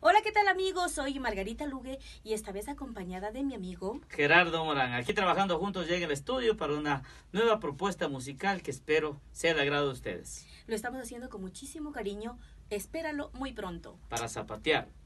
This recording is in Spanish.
Hola, ¿qué tal amigos? Soy Margarita Lugue y esta vez acompañada de mi amigo Gerardo Morán. Aquí trabajando juntos llega el estudio para una nueva propuesta musical que espero sea de agrado a ustedes. Lo estamos haciendo con muchísimo cariño. Espéralo muy pronto. Para zapatear.